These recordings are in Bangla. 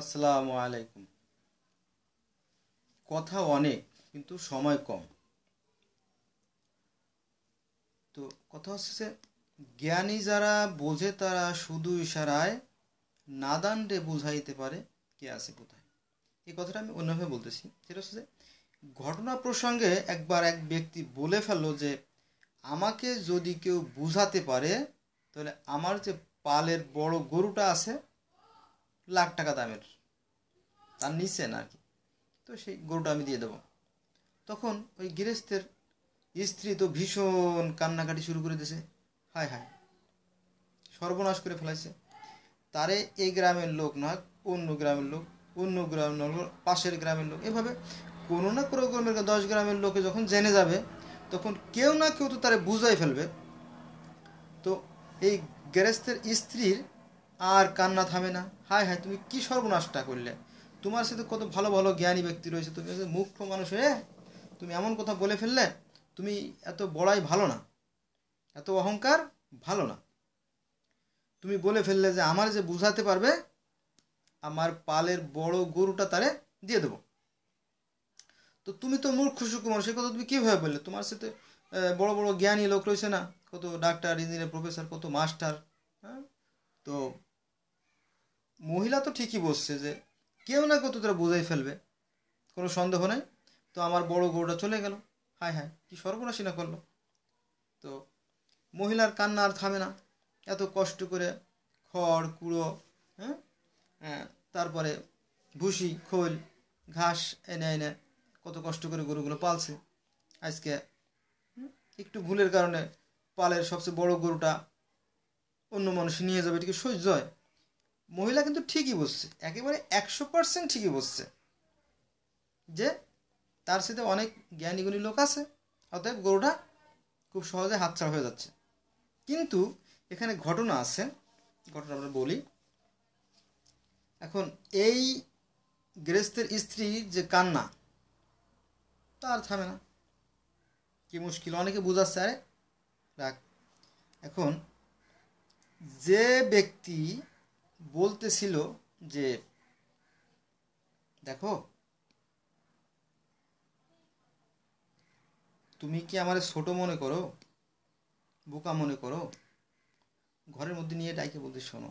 আসসালামু আলাইকুম কথা অনেক কিন্তু সময় কম তো কথা হচ্ছে যে জ্ঞানী যারা বোঝে তারা শুধু ইশারায় নাদানরে বুঝাইতে পারে কে আছে কোথায় এই কথাটা আমি অন্যভাবে বলতেছি সেটা হচ্ছে যে ঘটনা প্রসঙ্গে একবার এক ব্যক্তি বলে ফেললো যে আমাকে যদি কেউ বুঝাতে পারে তাহলে আমার যে পালের বড় গরুটা আছে লাখ টাকা দামের তার নিচে না আর কি তো সেই গরুটা আমি দিয়ে দেবো তখন ওই গৃহস্থের স্ত্রী তো ভীষণ কান্নাকাটি শুরু করে দিয়েছে হায় হায় সর্বনাশ করে ফেলাইছে তারে এই গ্রামের লোক না অন্য গ্রামের লোক অন্য গ্রামের লোক পাশের গ্রামের লোক এভাবে কোনো না কোনো গ্রামের দশ গ্রামের লোকে যখন জেনে যাবে তখন কেউ না কেউ তো তারে বুঝাই ফেলবে তো এই গ্যারেস্তের স্ত্রীর আর কান্না থামে না হায় হায় তুমি কি সর্বনাশটা করলে তোমার সাথে কত ভালো ভালো জ্ঞানী ব্যক্তি রয়েছে তুমি মুখ্য মানুষ হয়ে তুমি এমন কথা বলে ফেললে তুমি এত বড়াই ভালো না এত অহংকার ভালো না তুমি বলে ফেললে যে আমার যে বুঝাতে পারবে আমার পালের বড় গরুটা তারে দিয়ে দেবো তো তুমি তো মূর্খ সুকুমার সে কথা তুমি কীভাবে বললে তোমার সাথে বড় বড় জ্ঞানী লোক রয়েছে না কত ডাক্তার ইঞ্জিনিয়ার প্রফেসর কত মাস্টার হ্যাঁ তো মহিলা তো ঠিকই বসছে যে কেউ না কেউ তো তোরা বোঝাই ফেলবে কোনো সন্দেহ নেই তো আমার বড় গরুটা চলে গেল হায় হায় কি সর্বনাশী না করলো তো মহিলার কান্না আর থামে না এত কষ্ট করে খড় কুড়ো হ্যাঁ, হ্যাঁ তারপরে ভুসি খোল ঘাস এনে এনে কত কষ্ট করে গরুগুলো পালছে আজকে একটু ভুলের কারণে পালের সবচেয়ে বড় গরুটা অন্য মানুষ নিয়ে যাবে এটিকে সহ্য হয় মহিলা কিন্তু ঠিকই বসছে একেবারে একশো পার্সেন্ট ঠিকই বসছে যে তার সাথে অনেক জ্ঞানীগুণী লোক আছে অতএব গরুটা খুব সহজে হাতছাড়া হয়ে যাচ্ছে কিন্তু এখানে ঘটনা আছে ঘটনা আমরা বলি এখন এই গৃহস্থের স্ত্রী যে কান্না তার থামে না কি মুশকিল অনেকে বোঝাচ্ছে আরে রাখ এখন যে ব্যক্তি বলতেছিল যে দেখো তুমি কি আমার ছোট মনে করো বোকা মনে করো ঘরের মধ্যে নিয়ে ডাইকে বলতে শোনো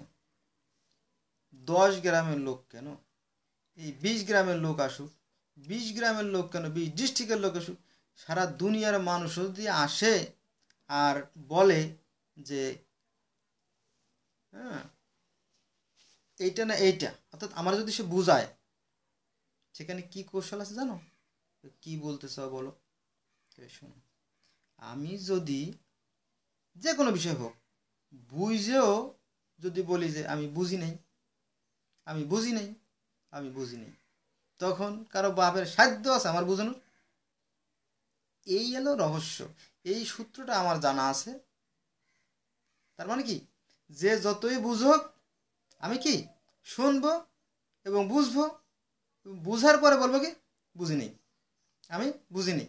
দশ গ্রামের লোক কেন এই বিশ গ্রামের লোক আসুক বিশ গ্রামের লোক কেন বিশ ডিস্ট্রিক্টের লোক আসুক সারা দুনিয়ার মানুষ যদি আসে আর বলে যে এইটা না এইটা অর্থাৎ আমার যদি সে বুঝায় সেখানে কি কৌশল আছে জানো কি বলতে চাও বলো শোনো আমি যদি যে কোনো বিষয় হোক বুঝেও যদি বলি যে আমি বুঝি নাই আমি বুঝি নাই আমি বুঝি নেই তখন কারো বাপের সাধ্য আছে আমার বোঝানোর এই এলো রহস্য এই সূত্রটা আমার জানা আছে তার মানে কি যে যতই হোক আমি কি শুনব এবং বুঝব বুঝার পরে বলবো কি বুঝিনি আমি বুঝিনি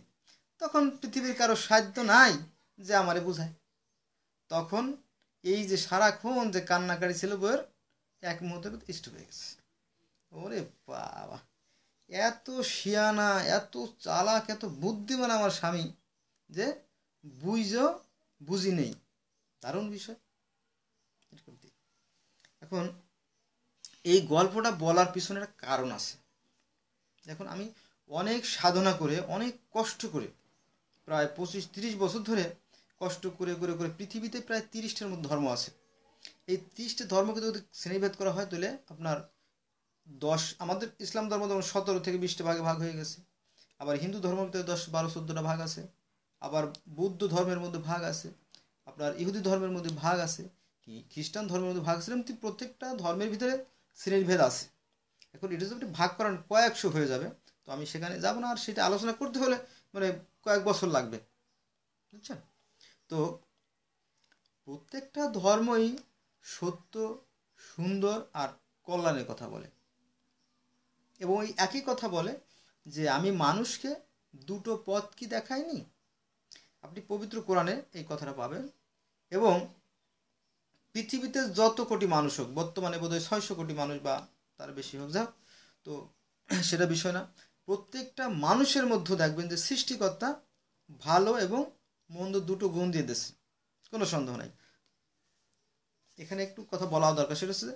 তখন পৃথিবীর কারো সাধ্য নাই যে আমারে বুঝায় তখন এই যে সারাক্ষণ যে কান্নাকাড়ি ছিল বইয়ের এক মুহূর্তে ইষ্ট হয়ে গেছে ওরে বাবা এত শিয়ানা এত চালাক এত বুদ্ধিমান আমার স্বামী যে বুঝ বুঝি নেই দারুণ বিষয় এখন এই গল্পটা বলার পিছনে একটা কারণ আছে দেখুন আমি অনেক সাধনা করে অনেক কষ্ট করে প্রায় পঁচিশ তিরিশ বছর ধরে কষ্ট করে করে করে পৃথিবীতে প্রায় তিরিশটার মতো ধর্ম আছে এই তিরিশটা ধর্মকে যদি শ্রেণীভেদ করা হয় তাহলে আপনার দশ আমাদের ইসলাম ধর্ম যেমন সতেরো থেকে বিশটা ভাগে ভাগ হয়ে গেছে আবার হিন্দু ধর্মের ভিতরে দশ বারো চোদ্দোটা ভাগ আছে আবার বৌদ্ধ ধর্মের মধ্যে ভাগ আছে আপনার ইহুদি ধর্মের মধ্যে ভাগ আছে কি খ্রিস্টান ধর্মের মধ্যে ভাগ আছে প্রত্যেকটা ধর্মের ভিতরে শ্রেণীভেদ আছে এখন এটা যদি ভাগ করেন কয়েকশো হয়ে যাবে তো আমি সেখানে যাব না আর সেটা আলোচনা করতে হলে মানে কয়েক বছর লাগবে বুঝছেন তো প্রত্যেকটা ধর্মই সত্য সুন্দর আর কল্যাণের কথা বলে এবং ওই একই কথা বলে যে আমি মানুষকে দুটো পথ কি দেখাইনি আপনি পবিত্র কোরআনে এই কথাটা পাবেন এবং পৃথিবীতে যত কোটি মানুষ হোক বর্তমানে বোধহয় ছয়শো কোটি মানুষ বা তার বেশি হোক যাক তো সেটা বিষয় না প্রত্যেকটা মানুষের মধ্যে দেখবেন যে সৃষ্টিকর্তা ভালো এবং মন্দ দুটো গুণ দিয়ে দিয়েছে কোনো সন্দেহ নাই এখানে একটু কথা বলা দরকার সেটা হচ্ছে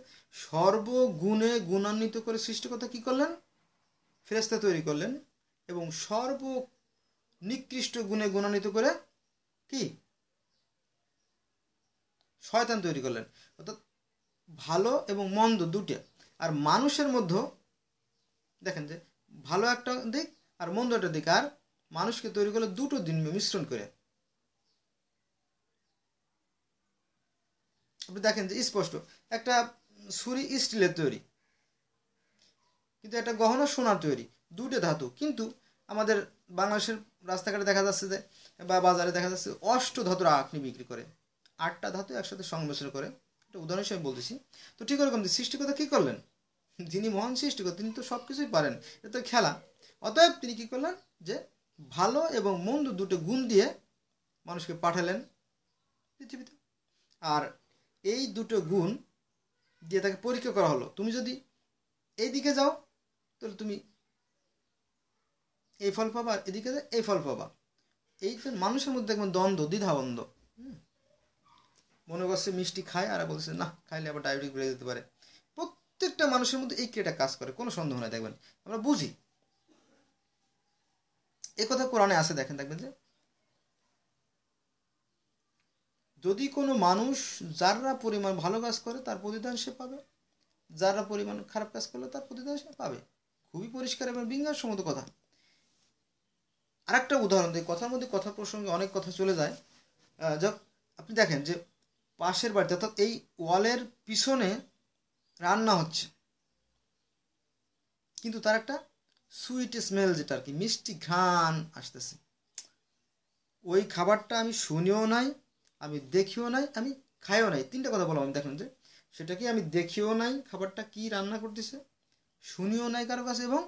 সর্বগুণে গুণান্বিত করে সৃষ্টিকর্তা কি করলেন ফেরেস্তা তৈরি করলেন এবং সর্ব নিকৃষ্ট গুণে গুণান্বিত করে কি শয়তান তৈরি করলেন অর্থাৎ ভালো এবং মন্দ দুটো আর মানুষের মধ্যে দেখেন যে ভালো একটা দিক আর মন্দ একটা দিক আর মানুষকে তৈরি করলে দুটো দিন মিশ্রণ করে আপনি দেখেন যে স্পষ্ট একটা সুরি স্টিলের তৈরি কিন্তু একটা গহনা সোনার তৈরি দুটো ধাতু কিন্তু আমাদের বাংলাদেশের রাস্তাঘাটে দেখা যাচ্ছে যে বা বাজারে দেখা যাচ্ছে অষ্ট ধাতুর আখনি বিক্রি করে আটটা ধাতু একসাথে সংমিশ্রণ করে একটা উদাহরণ হিসেবে বলতেছি তো ঠিক ওরকম যে সৃষ্টিকতা কী করলেন যিনি মহান সৃষ্টিকতা তিনি তো সব কিছুই পারেন এ তো খেলা অতএব তিনি কী করলেন যে ভালো এবং মন্দ দুটো গুণ দিয়ে মানুষকে পাঠালেন পৃথিবীতে আর এই দুটো গুণ দিয়ে তাকে পরীক্ষা করা হলো তুমি যদি এই দিকে যাও তাহলে তুমি এই ফল পাবা আর এদিকে এই ফল পাবা এই মানুষের মধ্যে একদম দ্বন্দ্ব দ্বিধাবন্ধ হুম মনে করছে মিষ্টি খায় আর বলছে না খাইলে আবার ডায়াবেটিক বেড়ে যেতে পারে প্রত্যেকটা মানুষের মধ্যে এই ক্রিয়াটা কাজ করে কোনো সন্দেহ নাই দেখবেন আমরা বুঝি এ কথা কোরআনে আছে দেখেন দেখবেন যে যদি কোনো মানুষ যাররা পরিমাণ ভালো কাজ করে তার প্রতিদান সে পাবে যাররা পরিমাণ খারাপ কাজ করলে তার প্রতিদান সে পাবে খুবই পরিষ্কার এবং বিঙ্গার সম্মত কথা আরেকটা উদাহরণ দিই কথার মধ্যে কথা প্রসঙ্গে অনেক কথা চলে যায় যাক আপনি দেখেন যে পাশের বাড়িতে অর্থাৎ এই ওয়ালের পিছনে রান্না হচ্ছে কিন্তু তার একটা সুইট স্মেল যেটা আর কি মিষ্টি ঘ্রাণ আসতেছে ওই খাবারটা আমি শুনিও নাই আমি দেখিও নাই আমি খাইও নাই তিনটা কথা বললাম আমি দেখেন যে সেটা কি আমি দেখিও নাই খাবারটা কি রান্না করতেছে শুনিও নাই কারো কাছে এবং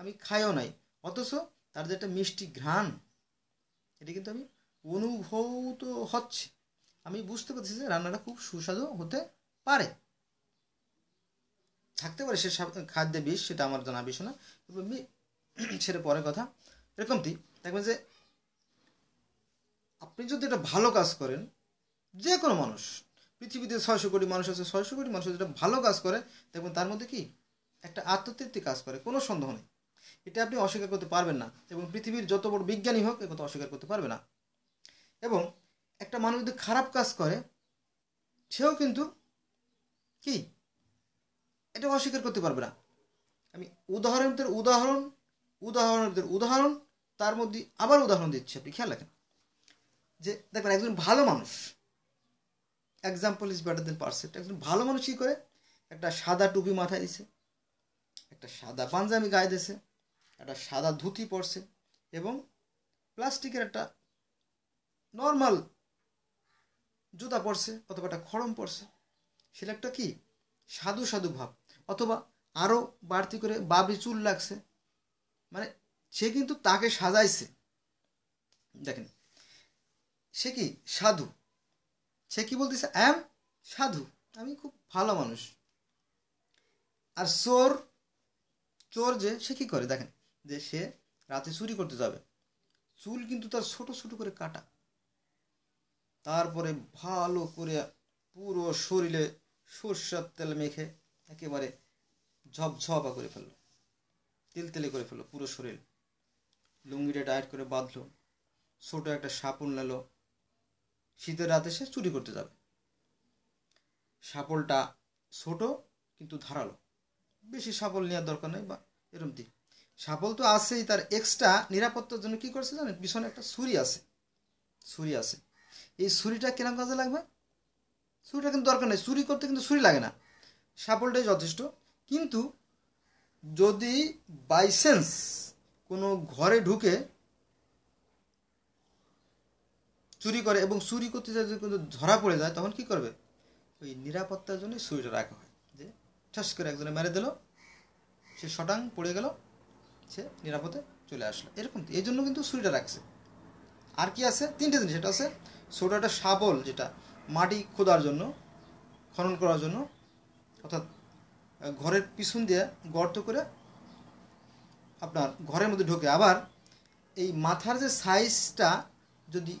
আমি খাইও নাই অথচ তার যে একটা মিষ্টি ঘ্রাণ এটা কিন্তু আমি অনুভূত হচ্ছে আমি বুঝতে পারছি যে রান্নাটা খুব সুস্বাদু হতে পারে থাকতে পারে সে খাদ্য বিষ সেটা আমার জানা বিষয় না সেটা পরে কথা এরকমটি দেখবেন যে আপনি যদি এটা ভালো কাজ করেন যে কোনো মানুষ পৃথিবীতে ছয়শো কোটি মানুষ আছে ছয়শো কোটি মানুষ যেটা ভালো কাজ করে দেখবেন তার মধ্যে কি একটা আত্মতৃপ্তি কাজ করে কোনো সন্দেহ নেই এটা আপনি অস্বীকার করতে পারবেন না এবং পৃথিবীর যত বড় বিজ্ঞানী হোক এ কথা অস্বীকার করতে পারবে না এবং একটা মানুষ যদি খারাপ কাজ করে সেও কিন্তু কি এটা অস্বীকার করতে পারবে না আমি উদাহরণদের উদাহরণ উদাহরণের উদাহরণ তার মধ্যে আবার উদাহরণ দিচ্ছি আপনি খেয়াল রাখেন যে দেখবেন একজন ভালো মানুষ example is better than precept একজন ভালো মানুষ কী করে একটা সাদা টুপি মাথায় দিছে একটা সাদা পাঞ্জাবি গায়ে দিছে একটা সাদা ধুতি পরছে এবং প্লাস্টিকের একটা নর্মাল জুতা পরছে অথবা একটা খড়ম পরছে সেটা একটা কি সাধু সাধু ভাব অথবা আরও বাড়তি করে বাবরি চুল লাগছে মানে সে কিন্তু তাকে সাজাইছে দেখেন সে কি সাধু সে কি বলতেছে আই এম সাধু আমি খুব ভালো মানুষ আর চোর চোর যে সে কী করে দেখেন যে সে রাতে চুরি করতে যাবে চুল কিন্তু তার ছোট ছোট করে কাটা তারপরে ভালো করে পুরো শরীরে সর্ষার তেল মেখে একেবারে ঝপঝপা করে ফেললো তেলতেলে করে ফেললো পুরো শরীর লুঙ্গিটা ডায়েট করে বাঁধলো ছোট একটা সাপন নিল শীতের রাতে সে চুরি করতে যাবে সাপলটা ছোট কিন্তু ধারালো বেশি সাপল নেওয়ার দরকার নেই বা এরকম দিক সাপল তো আছেই তার এক্সট্রা নিরাপত্তার জন্য কি করছে জানেন পিছনে একটা ছুরি আছে ছুরি আছে এই ছুরিটা কিরম কাজে লাগবে ছুরিটা কিন্তু দরকার নেই ছুরি করতে কিন্তু ছুরি লাগে না সাপলটাই যথেষ্ট কিন্তু যদি বাইসেন্স কোনো ঘরে ঢুকে চুরি করে এবং চুরি করতে যদি কিন্তু ধরা পড়ে যায় তখন কি করবে ওই নিরাপত্তার জন্য ছুরিটা রাখা হয় যে ঠাস করে একজনে মেরে দিল সে শটাং পড়ে গেল সে নিরাপদে চলে আসলো এরকম এই জন্য কিন্তু ছুরিটা রাখছে আর কি আছে তিনটে জিনিস এটা আছে ছোটো একটা শাবল যেটা মাটি খোদার জন্য খনন করার জন্য অর্থাৎ ঘরের পিছন দিয়ে গর্ত করে আপনার ঘরের মধ্যে ঢোকে আবার এই মাথার যে সাইজটা যদি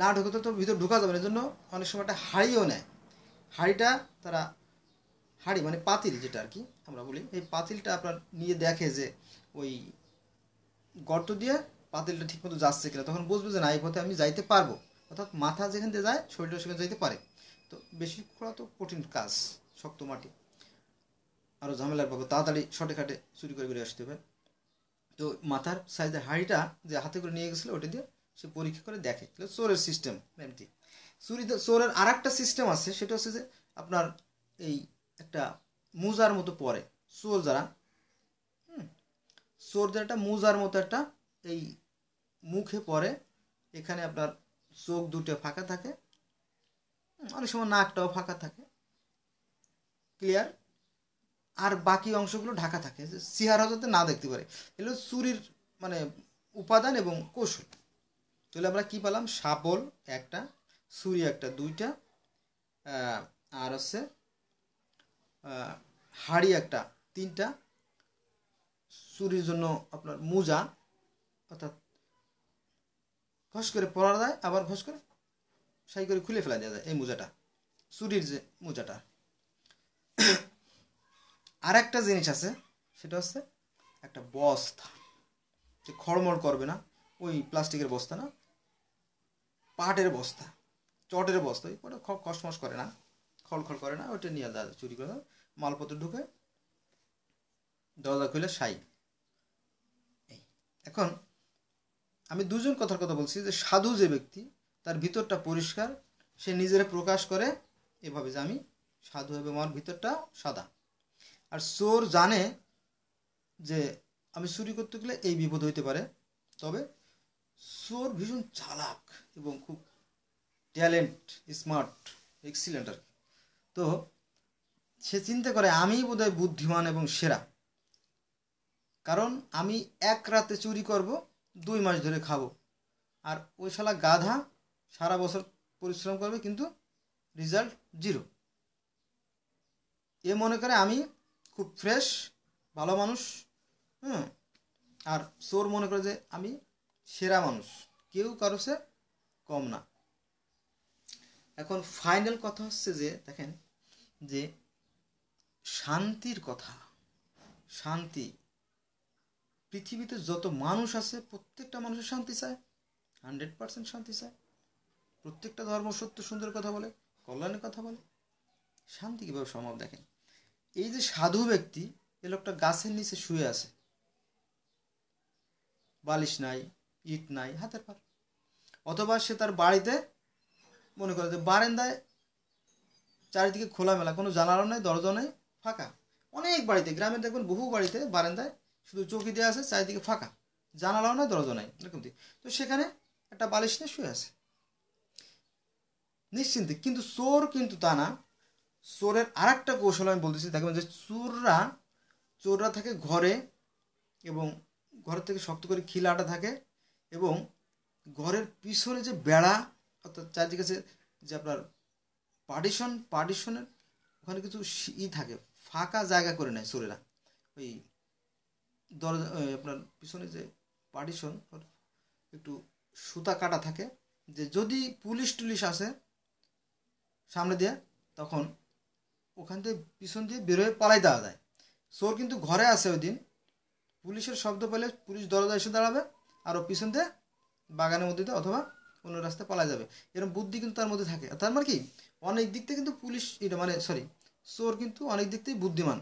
না ঢোকে তো ভিতর ঢোকা যাবে না জন্য অনেক সময় একটা হাড়িও নেয় হাড়িটা তারা হাড়ি মানে পাতিল যেটা আর কি আমরা বলি এই পাতিলটা আপনার নিয়ে দেখে যে ওই গর্ত দিয়ে পাতিলটা ঠিকমতো যাচ্ছে কিনা তখন বুঝবে যে না এই পথে আমি যাইতে পারবো অর্থাৎ মাথা যেখান দিয়ে যায় শরীরটা সেখানে যেতে পারে তো বেশি করা তো কঠিন কাজ শক্ত মাটি আরও ঝামেলার পাবে তাড়াতাড়ি শটে খাটে চুরি করে করে আসতে হবে তো মাথার সাইজের হাঁড়িটা যে হাতে করে নিয়ে গেছিলো ওটা দিয়ে সে পরীক্ষা করে দেখে চোরের সিস্টেম এমটি চুরি চোরের আর একটা সিস্টেম আছে সেটা হচ্ছে যে আপনার এই একটা মোজার মতো পরে চোর যারা চোরদের একটা মোজার মতো একটা এই মুখে পরে এখানে আপনার চোখ দুটো ফাঁকা থাকে অনেক সময় নাকটাও ফাঁকা থাকে ক্লিয়ার আর বাকি অংশগুলো ঢাকা থাকে চেহারা যাতে না দেখতে পারে এগুলো চুরির মানে উপাদান এবং কৌশল তাহলে আমরা কি পেলাম শাবল একটা সুরি একটা দুইটা আর হচ্ছে হাড়ি একটা তিনটা চুরির জন্য আপনার মোজা অর্থাৎ ঘস করে পরা যায় আবার ঘস করে সাই করে খুলে ফেলা দেওয়া যায় এই মোজাটা চুরির যে মোজাটা আর একটা জিনিস আছে সেটা হচ্ছে একটা বস্তা যে খড়মড় করবে না ওই প্লাস্টিকের বস্তা না পাটের বস্তা চটের বস্তা ওটা খসমস করে না খড়খড় করে না ওইটা নিয়ে দাদা চুরি করে মালপত্র ঢুকে দরজা খুলে সাই এখন আমি দুজন কথার কথা বলছি যে সাধু যে ব্যক্তি তার ভিতরটা পরিষ্কার সে নিজেরা প্রকাশ করে এভাবে যে আমি সাধু হবে আমার ভিতরটা সাদা আর চোর জানে যে আমি চুরি করতে গেলে এই বিপদ হইতে পারে তবে চোর ভীষণ চালাক এবং খুব ট্যালেন্ট স্মার্ট এক্সিলেন্ট আর কি তো সে চিন্তা করে আমি বোধহয় বুদ্ধিমান এবং সেরা কারণ আমি এক রাতে চুরি করবো দুই মাস ধরে খাবো আর ওই শালা গাধা সারা বছর পরিশ্রম করবে কিন্তু রেজাল্ট জিরো এ মনে করে আমি খুব ফ্রেশ ভালো মানুষ হুম আর চোর মনে করে যে আমি সেরা মানুষ কেউ কারো সে কম না এখন ফাইনাল কথা হচ্ছে যে দেখেন যে শান্তির কথা শান্তি পৃথিবীতে যত মানুষ আছে প্রত্যেকটা মানুষের শান্তি চায় হান্ড্রেড পার্সেন্ট শান্তি চায় প্রত্যেকটা ধর্ম সত্য সুন্দর কথা বলে কল্যাণের কথা বলে শান্তি কীভাবে সম্ভব দেখেন এই যে সাধু ব্যক্তি এ লোকটা গাছের নিচে শুয়ে আছে বালিশ নাই ইট নাই হাতের পার অথবা সে তার বাড়িতে মনে করে যে বারেন্দায় চারিদিকে খোলামেলা কোনো জানালা নেই দরজা নেই ফাঁকা অনেক বাড়িতে গ্রামে দেখবেন বহু বাড়িতে বারান্দায় শুধু চৌকি দেওয়া আছে চারিদিকে ফাঁকা জানালাও নয় দরজা নাই এরকম তো সেখানে একটা বালিশ নিয়ে শুয়ে আছে নিশ্চিন্তে কিন্তু চোর কিন্তু তা না চোরের আর একটা কৌশল আমি বলতেছি দেখবেন যে চোররা চোররা থাকে ঘরে এবং ঘরের থেকে শক্ত করে খিল আটা থাকে এবং ঘরের পিছনে যে বেড়া অর্থাৎ চারিদিকে যে আপনার পার্টিশন পার্টিশনের ওখানে কিছু ই থাকে ফাঁকা জায়গা করে নেয় চোরেরা ওই দরজা আপনার পিছনে যে পার্টিশন একটু সুতা কাটা থাকে যে যদি পুলিশ টুলিশ আসে সামনে দিয়ে তখন ওখান থেকে পিছন দিয়ে বেরোয় পালাই দেওয়া যায় চোর কিন্তু ঘরে আসে ওই দিন পুলিশের শব্দ পেলে পুলিশ দরজা এসে দাঁড়াবে আর ও পিছন দিয়ে বাগানের মধ্যে দিয়ে অথবা অন্য রাস্তায় পালা যাবে এরকম বুদ্ধি কিন্তু তার মধ্যে থাকে তার মানে কি অনেক দিক থেকে কিন্তু পুলিশ এটা মানে সরি চোর কিন্তু অনেক দিক থেকে বুদ্ধিমান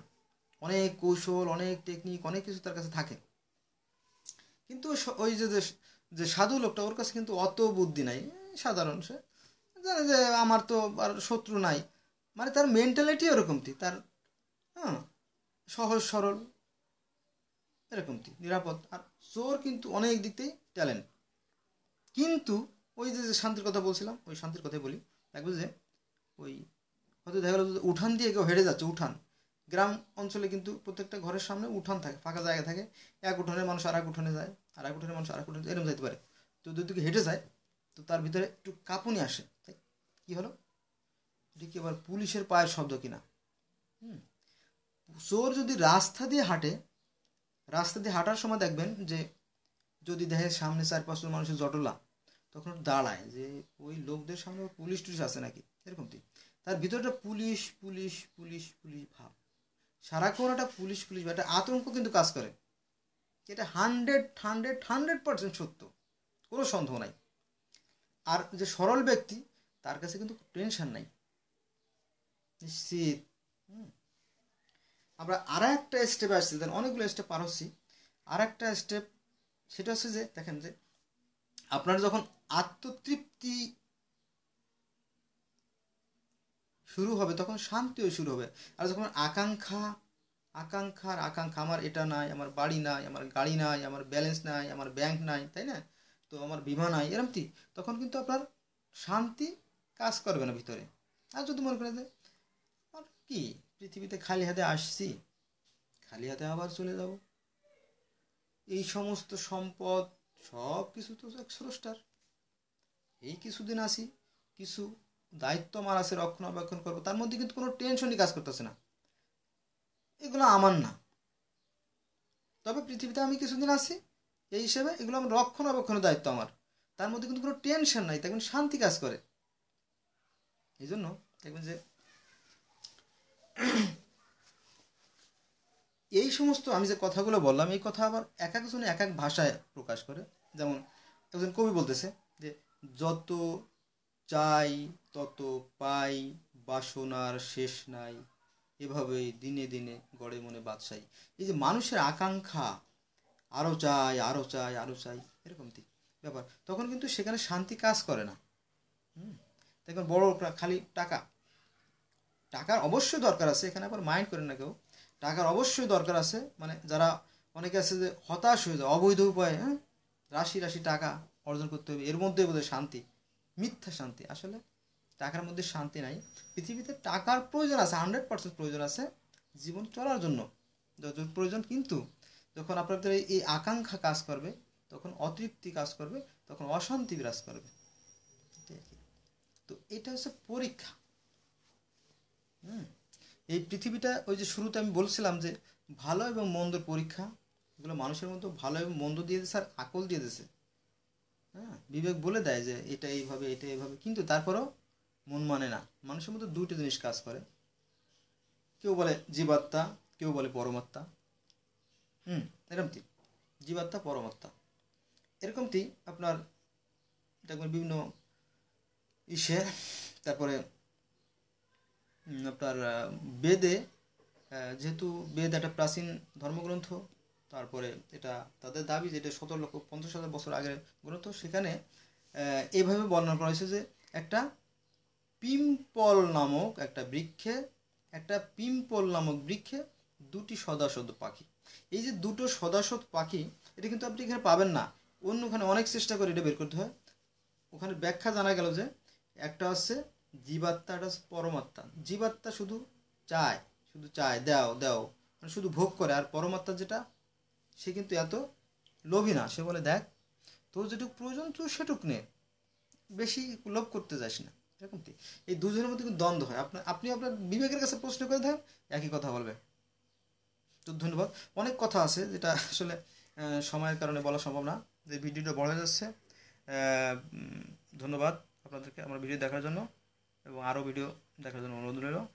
অনেক কৌশল অনেক টেকনিক অনেক কিছু তার কাছে থাকে কিন্তু ওই যে যে সাধু লোকটা ওর কাছে কিন্তু অত বুদ্ধি নাই সাধারণ সে জানে যে আমার তো আর শত্রু নাই মানে তার মেন্টালিটি ওরকমটি তার হ্যাঁ সহজ সরল এরকমটি নিরাপদ আর চোর কিন্তু অনেক দিক থেকে ট্যালেন্ট কিন্তু ওই যে শান্তির কথা বলছিলাম ওই শান্তির কথাই বলি দেখবো যে ওই হয়তো দেখা গেলো উঠান দিয়ে কেউ হেঁটে যাচ্ছে উঠান গ্রাম অঞ্চলে কিন্তু প্রত্যেকটা ঘরের সামনে উঠান থাকে ফাঁকা জায়গা থাকে এক উঠানে মানুষ আর এক উঠোনে যায় আর এক উঠানে মানুষ আর এক উঠোনে এরকম যাইতে পারে তো দুদিকে হেঁটে যায় তো তার ভিতরে একটু কাঁপুনি আসে তাই কী হলো এটা কি আবার পুলিশের পায়ের শব্দ কিনা হুম চোর যদি রাস্তা দিয়ে হাঁটে রাস্তা দিয়ে হাঁটার সময় দেখবেন যে যদি দেখে সামনে চার পাঁচজন মানুষের জটলা তখন দাঁড়ায় যে ওই লোকদের সামনে পুলিশ টুলিশ আছে নাকি এরকমটি তার ভিতরটা পুলিশ পুলিশ পুলিশ পুলিশ ভাব সারাক্ষণ একটা পুলিশ পুলিশ বা একটা আতঙ্ক কিন্তু কাজ করে এটা হান্ড্রেড হান্ড্রেড হান্ড্রেড পার্সেন্ট সত্য কোনো সন্দেহ নাই আর যে সরল ব্যক্তি তার কাছে কিন্তু টেনশন নাই নিশ্চিত আমরা আর একটা স্টেপে আসছি দেন অনেকগুলো স্টেপ পার হচ্ছি আর একটা স্টেপ সেটা হচ্ছে যে দেখেন যে আপনারা যখন আত্মতৃপ্তি শুরু হবে তখন শান্তিও শুরু হবে আর যখন আকাঙ্ক্ষা আকাঙ্ক্ষার আকাঙ্ক্ষা আমার এটা নাই আমার বাড়ি নাই আমার গাড়ি নাই আমার ব্যালেন্স নাই আমার ব্যাংক নাই তাই না তো আমার বিমা নাই কি তখন কিন্তু আপনার শান্তি কাজ করবে না ভিতরে আর যদি মনে করেন যে আর কি পৃথিবীতে খালি হাতে আসছি খালি হাতে আবার চলে যাব এই সমস্ত সম্পদ সব কিছু তো এক স্রষ্টার এই কিছুদিন আসি কিছু দায়িত্ব আমার আছে রক্ষণাবেক্ষণ করবো তার মধ্যে কিন্তু কোনো টেনশনই কাজ করতেছে না এগুলো আমার না তবে পৃথিবীতে আমি কিছুদিন আছি এই হিসেবে এগুলো আমার রক্ষণাবেক্ষণের দায়িত্ব আমার তার মধ্যে কিন্তু কোনো টেনশন নাই দেখবেন শান্তি কাজ করে এই জন্য দেখবেন যে এই সমস্ত আমি যে কথাগুলো বললাম এই কথা আবার এক একজনে এক এক ভাষায় প্রকাশ করে যেমন একজন কবি বলতেছে যে যত চাই তত পাই বাসনার শেষ নাই এভাবে দিনে দিনে গড়ে মনে বাদশাই এই যে মানুষের আকাঙ্ক্ষা আরও চাই আরও চাই আরও চাই এরকম ব্যাপার তখন কিন্তু সেখানে শান্তি কাজ করে না হুম বড় খালি টাকা টাকার অবশ্যই দরকার আছে এখানে আবার মাইন্ড করেন না কেউ টাকার অবশ্যই দরকার আছে মানে যারা অনেকে আছে যে হতাশ হয়ে যায় অবৈধ উপায়ে হ্যাঁ রাশি রাশি টাকা অর্জন করতে হবে এর মধ্যেই বোধহয় শান্তি মিথ্যা শান্তি আসলে টাকার মধ্যে শান্তি নাই পৃথিবীতে টাকার প্রয়োজন আছে হান্ড্রেড পার্সেন্ট প্রয়োজন আছে জীবন চলার জন্য যত প্রয়োজন কিন্তু যখন আপনার ভিতরে এই আকাঙ্ক্ষা কাজ করবে তখন অতৃপ্তি কাজ করবে তখন অশান্তি বিরাজ করবে তো এটা হচ্ছে পরীক্ষা হুম এই পৃথিবীটা ওই যে শুরুতে আমি বলছিলাম যে ভালো এবং মন্দ পরীক্ষা এগুলো মানুষের মধ্যে ভালো এবং মন্দ দিয়ে দিয়েছে আর আকল দিয়ে দিয়েছে হ্যাঁ বিবেক বলে দেয় যে এটা এইভাবে এটা এইভাবে কিন্তু তারপরেও মন মানে না মানুষের মধ্যে দুটো জিনিস কাজ করে কেউ বলে জীবাত্মা কেউ বলে পরমাত্মা হুম এরকম তি জীবাত্মা পরমাত্মা এরকমটি আপনার দেখবেন বিভিন্ন ইসে তারপরে আপনার বেদে যেহেতু বেদ একটা প্রাচীন ধর্মগ্রন্থ তারপরে এটা তাদের দাবি যেটা সতেরো লক্ষ পঞ্চাশ হাজার বছর আগের গ্রন্থ সেখানে এইভাবে বর্ণনা করা হয়েছে যে একটা পিম্পল নামক একটা বৃক্ষে একটা পিম্পল নামক বৃক্ষে দুটি সদাসদ পাখি এই যে দুটো সদাসদ পাখি এটা কিন্তু আপনি এখানে পাবেন না অন্য ওখানে অনেক চেষ্টা করে এটা বের করতে হয় ওখানে ব্যাখ্যা জানা গেল যে একটা হচ্ছে জীবাত্মা একটা হচ্ছে পরমাত্মা জীবাত্মা শুধু চায় শুধু চায় দাও দাও মানে শুধু ভোগ করে আর পরমাত্মা যেটা সে কিন্তু এত লোভী না সে বলে দেখ তোর যেটুকু প্রয়োজন তুই সেটুক নে বেশি লোভ করতে যাস না এরকমটি এই দুজনের মধ্যে কিন্তু দ্বন্দ্ব হয় আপনার আপনি আপনার বিবেকের কাছে প্রশ্ন করে দেন একই কথা বলবে তো ধন্যবাদ অনেক কথা আছে যেটা আসলে সময়ের কারণে বলা সম্ভব না যে ভিডিওটা বড় হয়ে যাচ্ছে ধন্যবাদ আপনাদেরকে আমার ভিডিও দেখার জন্য এবং আরও ভিডিও দেখার জন্য অনুরোধ রইল